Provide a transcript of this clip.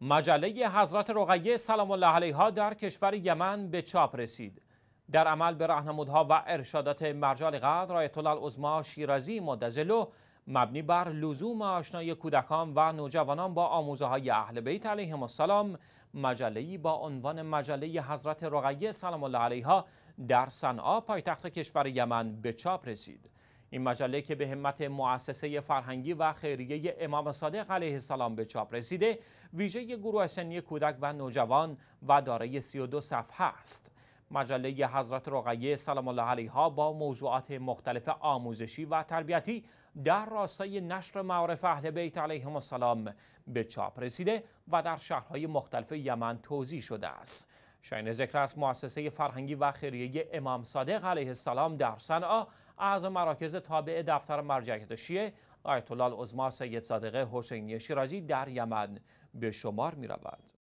مجله حضرت رقیه سلام الله علیها در کشور یمن به چاپ رسید در عمل به راهنمودها و ارشادات مرجع قدر آیت الله عظما شیرازی مدزلو مبنی بر لزوم آشنایی کودکان و نوجوانان با آموزه های اهل بیت علیهم السلام مجله با عنوان مجله حضرت رقیه سلام الله علیها در صنعا پایتخت کشور یمن به چاپ رسید این مجله که به همت مؤسسه فرهنگی و خیریه امام صادق علیه السلام به چاپ رسیده ویژه گروه سنی کودک و نوجوان و دارای 32 صفحه است مجله حضرت رقیه سلام الله علیها با موضوعات مختلف آموزشی و تربیتی در راستای نشر معارف اهل بیت علیهم السلام به چاپ رسیده و در شهرهای مختلف یمن توزیع شده است شاین ذکر است مؤسسه فرهنگی و خیریه امام صادق علیه السلام در صنعا از مراکز تابع دفتر مرجعیت شیعه آیت الله العظما سید صادق حسینی شیرازی در یمن به شمار می رود.